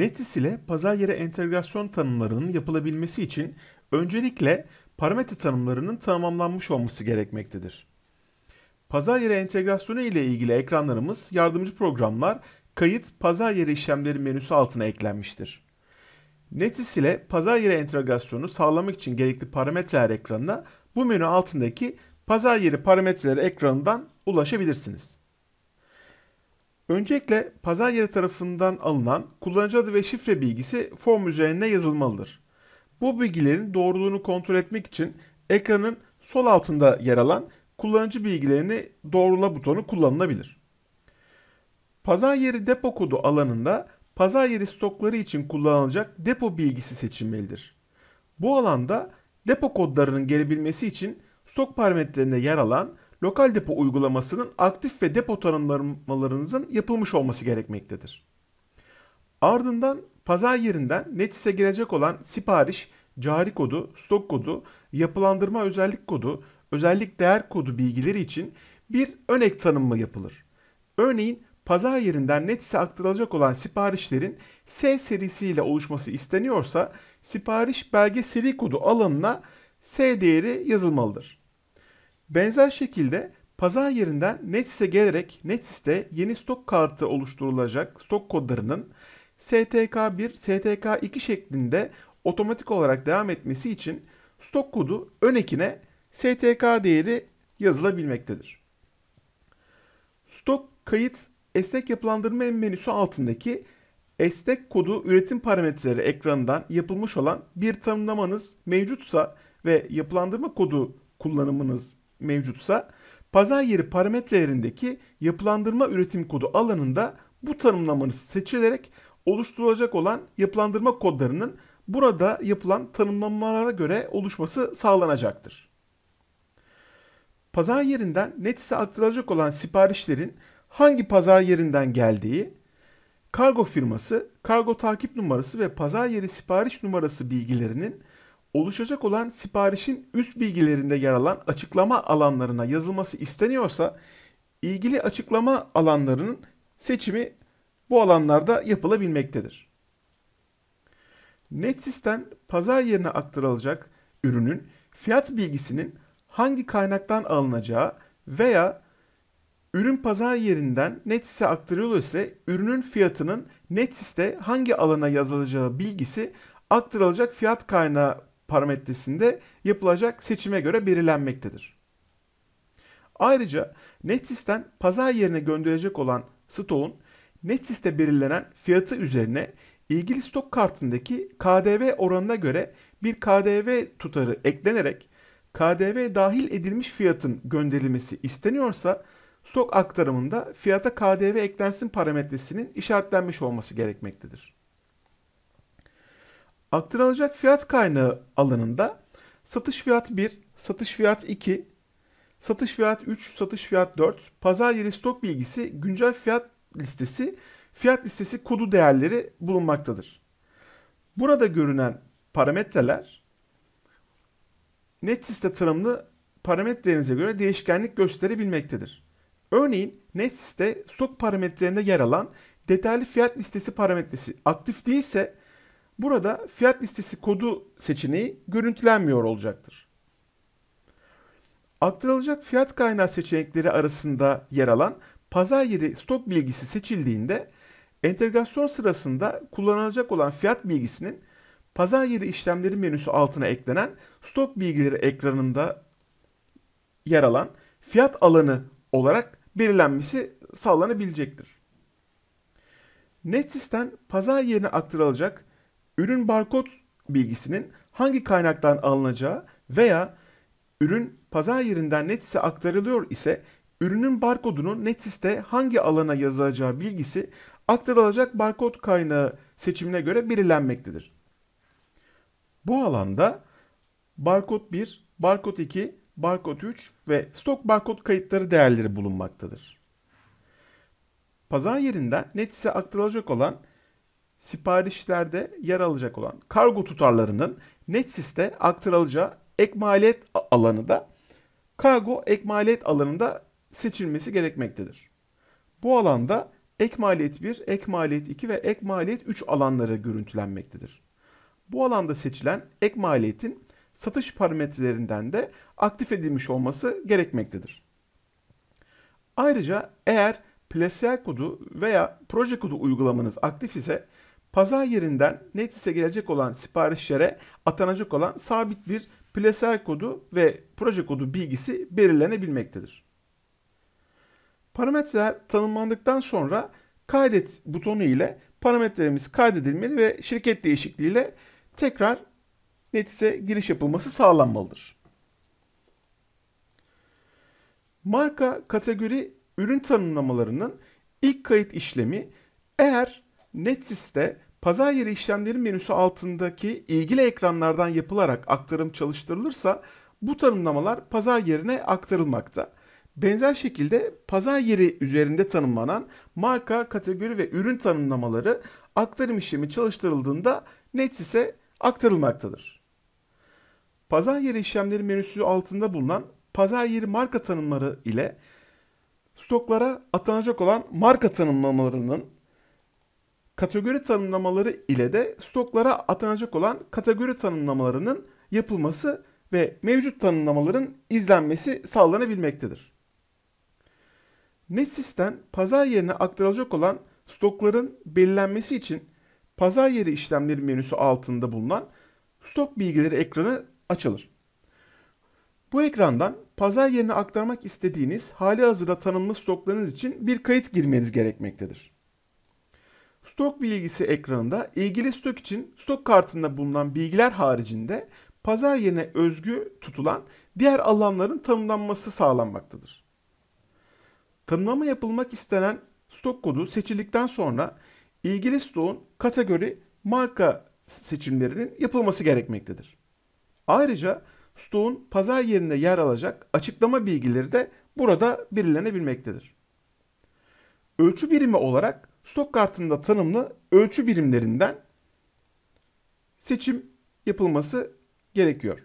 Netis ile pazar yeri entegrasyon tanımlarının yapılabilmesi için öncelikle parametre tanımlarının tamamlanmış olması gerekmektedir. Pazar yeri entegrasyonu ile ilgili ekranlarımız yardımcı programlar kayıt pazar yeri işlemleri menüsü altına eklenmiştir. Netis ile pazar yeri entegrasyonu sağlamak için gerekli parametreler ekranına bu menü altındaki pazar yeri parametreleri ekranından ulaşabilirsiniz. Öncelikle pazar yeri tarafından alınan kullanıcı adı ve şifre bilgisi form üzerine yazılmalıdır. Bu bilgilerin doğruluğunu kontrol etmek için ekranın sol altında yer alan kullanıcı bilgilerini doğrula butonu kullanılabilir. Pazar yeri depo kodu alanında pazar yeri stokları için kullanılacak depo bilgisi seçilmelidir. Bu alanda depo kodlarının gelebilmesi için stok parametrelerinde yer alan lokal depo uygulamasının aktif ve depo tanımlamalarınızın yapılmış olması gerekmektedir. Ardından pazar yerinden Netis'e gelecek olan sipariş, cari kodu, stok kodu, yapılandırma özellik kodu, özellik değer kodu bilgileri için bir örnek tanımı yapılır. Örneğin pazar yerinden Netis'e aktarılacak olan siparişlerin S serisiyle oluşması isteniyorsa sipariş belge seri kodu alanına S değeri yazılmalıdır. Benzer şekilde pazar yerinden Netsis'e gelerek Netsis'te yeni stok kartı oluşturulacak stok kodlarının STK1, STK2 şeklinde otomatik olarak devam etmesi için stok kodu ön ekine STK değeri yazılabilmektedir. Stok kayıt esnek yapılandırma menüsü altındaki esnek kodu üretim parametreleri ekranından yapılmış olan bir tanımlamanız mevcutsa ve yapılandırma kodu kullanımınız mevcutsa pazar yeri parametrelerindeki yapılandırma üretim kodu alanında bu tanımlamanız seçilerek oluşturulacak olan yapılandırma kodlarının burada yapılan tanımlamalara göre oluşması sağlanacaktır. Pazar yerinden Netis'e aktarılacak olan siparişlerin hangi pazar yerinden geldiği, kargo firması, kargo takip numarası ve pazar yeri sipariş numarası bilgilerinin oluşacak olan siparişin üst bilgilerinde yer alan açıklama alanlarına yazılması isteniyorsa ilgili açıklama alanlarının seçimi bu alanlarda yapılabilmektedir. NetSisten pazar yerine aktarılacak ürünün fiyat bilgisinin hangi kaynaktan alınacağı veya ürün pazar yerinden Netsis'e aktarılıyor ürünün fiyatının Netsis'te hangi alana yazılacağı bilgisi aktarılacak fiyat kaynağı parametresinde yapılacak seçime göre belirlenmektedir. Ayrıca NetSys'ten pazar yerine gönderecek olan stoğun NetSys'te belirlenen fiyatı üzerine ilgili stok kartındaki KDV oranına göre bir KDV tutarı eklenerek KDV dahil edilmiş fiyatın gönderilmesi isteniyorsa stok aktarımında fiyata KDV eklensin parametresinin işaretlenmiş olması gerekmektedir. Aktarılacak fiyat kaynağı alanında satış fiyat 1, satış fiyat 2, satış fiyat 3, satış fiyat 4, pazar yeri stok bilgisi, güncel fiyat listesi, fiyat listesi kodu değerleri bulunmaktadır. Burada görünen parametreler net liste tanımlı parametrelerinize göre değişkenlik gösterebilmektedir. Örneğin net liste stok parametrelerinde yer alan detaylı fiyat listesi parametresi aktif değilse Burada fiyat listesi kodu seçeneği görüntülenmiyor olacaktır. Aktarılacak fiyat kaynağı seçenekleri arasında yer alan pazar yeri stok bilgisi seçildiğinde entegrasyon sırasında kullanılacak olan fiyat bilgisinin pazar yeri işlemleri menüsü altına eklenen stok bilgileri ekranında yer alan fiyat alanı olarak belirlenmesi sağlanabilecektir. Net sistem pazar yerine aktarılacak ürün barkod bilgisinin hangi kaynaktan alınacağı veya ürün pazar yerinden Netsis'e aktarılıyor ise ürünün barkodunun Netsis'te hangi alana yazılacağı bilgisi aktarılacak barkod kaynağı seçimine göre belirlenmektedir. Bu alanda barkod 1, barkod 2, barkod 3 ve stok barkod kayıtları değerleri bulunmaktadır. Pazar yerinden Netsis'e aktarılacak olan siparişlerde yer alacak olan kargo tutarlarının NetSys'te aktarılacağı ek maliyet alanı da kargo ek maliyet alanında seçilmesi gerekmektedir. Bu alanda ek maliyet 1, ek maliyet 2 ve ek maliyet 3 alanları görüntülenmektedir. Bu alanda seçilen ek maliyetin satış parametrelerinden de aktif edilmiş olması gerekmektedir. Ayrıca eğer PLSR kodu veya proje kodu uygulamanız aktif ise Pazar yerinden Netflix'e gelecek olan siparişlere atanacak olan sabit bir plaser kodu ve proje kodu bilgisi belirlenebilmektedir. Parametreler tanımlandıktan sonra kaydet butonu ile parametrelerimiz kaydedilmeli ve şirket değişikliği ile tekrar netise giriş yapılması sağlanmalıdır. Marka, kategori, ürün tanımlamalarının ilk kayıt işlemi eğer NetSys'te pazar yeri işlemlerin menüsü altındaki ilgili ekranlardan yapılarak aktarım çalıştırılırsa bu tanımlamalar pazar yerine aktarılmakta. Benzer şekilde pazar yeri üzerinde tanımlanan marka, kategori ve ürün tanımlamaları aktarım işlemi çalıştırıldığında NetSys'e aktarılmaktadır. Pazar yeri işlemleri menüsü altında bulunan pazar yeri marka tanımları ile stoklara atanacak olan marka tanımlamalarının kategori tanımlamaları ile de stoklara atanacak olan kategori tanımlamalarının yapılması ve mevcut tanımlamaların izlenmesi sağlanabilmektedir. Net Sistem pazar yerine aktarılacak olan stokların belirlenmesi için pazar yeri işlemleri menüsü altında bulunan stok bilgileri ekranı açılır. Bu ekrandan pazar yerine aktarmak istediğiniz hali hazırda tanımlı stoklarınız için bir kayıt girmeniz gerekmektedir. Stok bilgisi ekranında ilgili stok için stok kartında bulunan bilgiler haricinde pazar yerine özgü tutulan diğer alanların tanımlanması sağlanmaktadır. Tanımlama yapılmak istenen stok kodu seçildikten sonra ilgili stoğun kategori marka seçimlerinin yapılması gerekmektedir. Ayrıca stoğun pazar yerinde yer alacak açıklama bilgileri de burada belirlenebilmektedir. Ölçü birimi olarak stok kartında tanımlı ölçü birimlerinden seçim yapılması gerekiyor.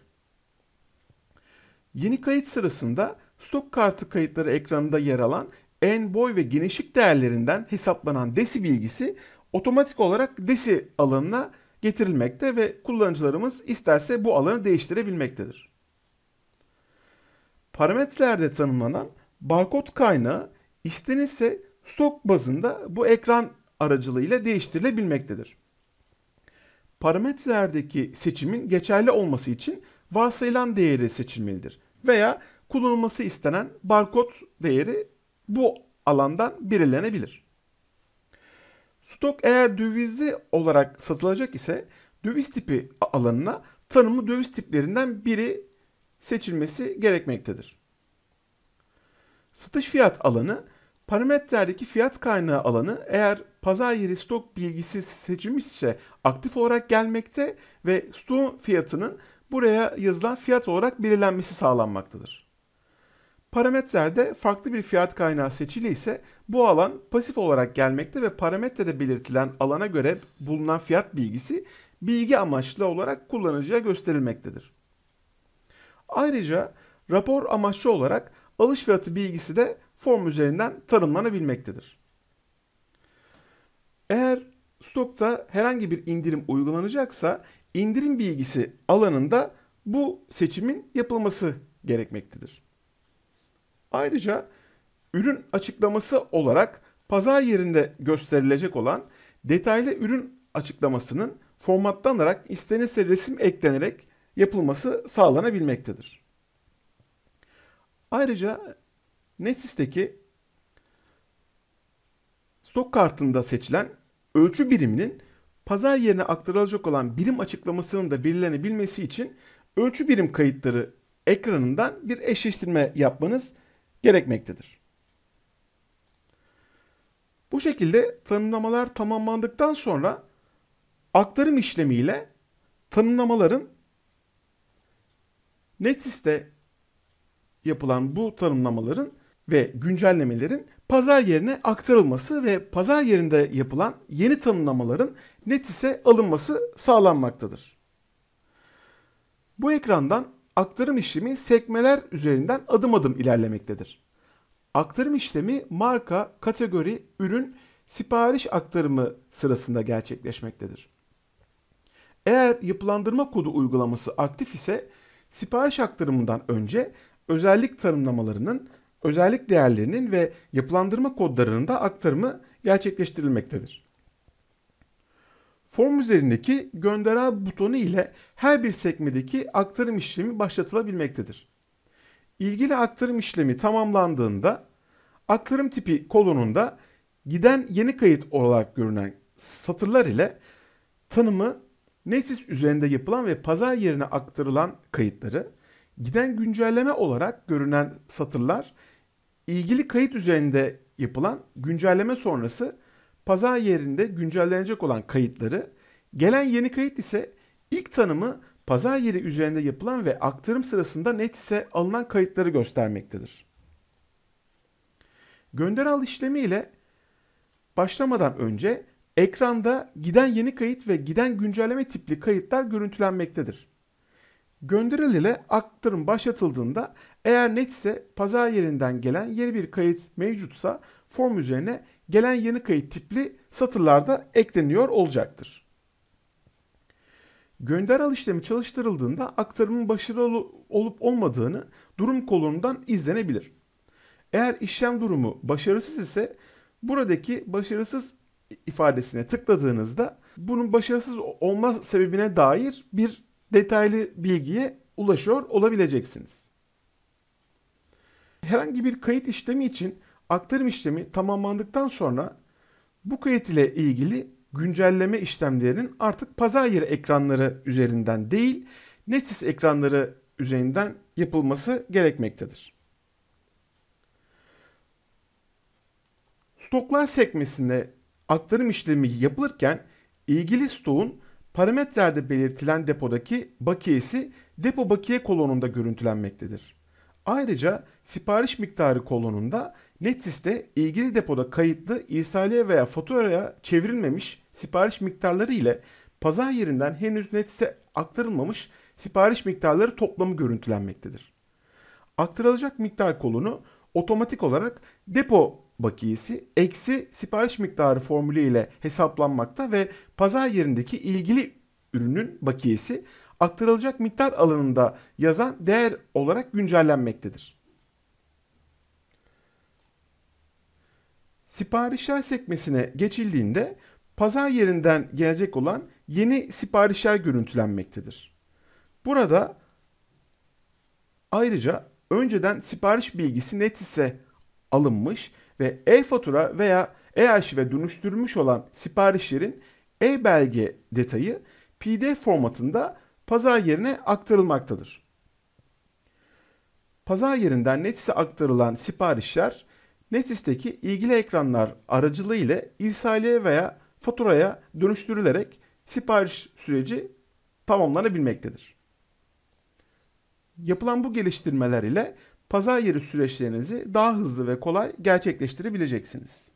Yeni kayıt sırasında stok kartı kayıtları ekranında yer alan en boy ve genişlik değerlerinden hesaplanan desi bilgisi otomatik olarak desi alanına getirilmekte ve kullanıcılarımız isterse bu alanı değiştirebilmektedir. Parametrelerde tanımlanan barkod kaynağı istenirse stok bazında bu ekran aracılığıyla değiştirilebilmektedir. Parametrelerdeki seçimin geçerli olması için varsayılan değeri seçilmelidir veya kullanılması istenen barkod değeri bu alandan belirlenebilir. Stok eğer dövizli olarak satılacak ise döviz tipi alanına tanımlı döviz tiplerinden biri seçilmesi gerekmektedir. Satış fiyat alanı Parametrelerdeki fiyat kaynağı alanı eğer pazar yeri stok bilgisi seçim ise aktif olarak gelmekte ve stoğun fiyatının buraya yazılan fiyat olarak belirlenmesi sağlanmaktadır. Parametrelerde farklı bir fiyat kaynağı seçili ise bu alan pasif olarak gelmekte ve parametrede belirtilen alana göre bulunan fiyat bilgisi bilgi amaçlı olarak kullanıcıya gösterilmektedir. Ayrıca rapor amaçlı olarak alış fiyatı bilgisi de form üzerinden tanımlanabilmektedir. Eğer stokta herhangi bir indirim uygulanacaksa indirim bilgisi alanında bu seçimin yapılması gerekmektedir. Ayrıca ürün açıklaması olarak pazar yerinde gösterilecek olan detaylı ürün açıklamasının formatlanarak istenirse resim eklenerek yapılması sağlanabilmektedir. Ayrıca Nesis'teki stok kartında seçilen ölçü biriminin pazar yerine aktarılacak olan birim açıklamasının da belirlenebilmesi için ölçü birim kayıtları ekranından bir eşleştirme yapmanız gerekmektedir. Bu şekilde tanımlamalar tamamlandıktan sonra aktarım işlemiyle tanımlamaların NetSys'te yapılan bu tanımlamaların ve güncellemelerin pazar yerine aktarılması ve pazar yerinde yapılan yeni tanımlamaların net ise alınması sağlanmaktadır. Bu ekrandan aktarım işlemi sekmeler üzerinden adım adım ilerlemektedir. Aktarım işlemi marka, kategori, ürün, sipariş aktarımı sırasında gerçekleşmektedir. Eğer yapılandırma kodu uygulaması aktif ise sipariş aktarımından önce özellik tanımlamalarının özellik değerlerinin ve yapılandırma kodlarının da aktarımı gerçekleştirilmektedir. Form üzerindeki gönderen butonu ile her bir sekmedeki aktarım işlemi başlatılabilmektedir. İlgili aktarım işlemi tamamlandığında aktarım tipi kolonunda giden yeni kayıt olarak görünen satırlar ile tanımı Nesys üzerinde yapılan ve pazar yerine aktarılan kayıtları giden güncelleme olarak görünen satırlar İlgili kayıt üzerinde yapılan güncelleme sonrası pazar yerinde güncellenecek olan kayıtları, gelen yeni kayıt ise ilk tanımı pazar yeri üzerinde yapılan ve aktarım sırasında net ise alınan kayıtları göstermektedir. Gönder al işlemi ile başlamadan önce ekranda giden yeni kayıt ve giden güncelleme tipli kayıtlar görüntülenmektedir. Gönderil ile aktarım başlatıldığında eğer netse pazar yerinden gelen yeni bir kayıt mevcutsa form üzerine gelen yeni kayıt tipli satırlarda ekleniyor olacaktır. Gönder al işlemi çalıştırıldığında aktarımın başarılı olup olmadığını durum kolonundan izlenebilir. Eğer işlem durumu başarısız ise buradaki başarısız ifadesine tıkladığınızda bunun başarısız olma sebebine dair bir detaylı bilgiye ulaşıyor olabileceksiniz. Herhangi bir kayıt işlemi için aktarım işlemi tamamlandıktan sonra bu kayıt ile ilgili güncelleme işlemlerinin artık pazar yeri ekranları üzerinden değil, Netis ekranları üzerinden yapılması gerekmektedir. Stoklar sekmesinde aktarım işlemi yapılırken ilgili stoğun Parametrelerde belirtilen depodaki bakiyesi depo bakiye kolonunda görüntülenmektedir. Ayrıca sipariş miktarı kolonunda Netsys'te ilgili depoda kayıtlı irsaliye veya faturaya çevrilmemiş sipariş miktarları ile pazar yerinden henüz Netsys'e aktarılmamış sipariş miktarları toplamı görüntülenmektedir. Aktarılacak miktar kolonu otomatik olarak depo bakiyesi eksi sipariş miktarı formülü ile hesaplanmakta ve pazar yerindeki ilgili ürünün bakiyesi aktarılacak miktar alanında yazan değer olarak güncellenmektedir. Siparişler sekmesine geçildiğinde pazar yerinden gelecek olan yeni siparişler görüntülenmektedir. Burada ayrıca önceden sipariş bilgisi net ise alınmış ve e-fatura veya e-arşive dönüştürmüş olan siparişlerin e-belge detayı PDF formatında pazar yerine aktarılmaktadır. Pazar yerinden Netis'e aktarılan siparişler Netis'teki ilgili ekranlar aracılığı ile irsaliye veya faturaya dönüştürülerek sipariş süreci tamamlanabilmektedir. Yapılan bu geliştirmeler ile pazar yeri süreçlerinizi daha hızlı ve kolay gerçekleştirebileceksiniz.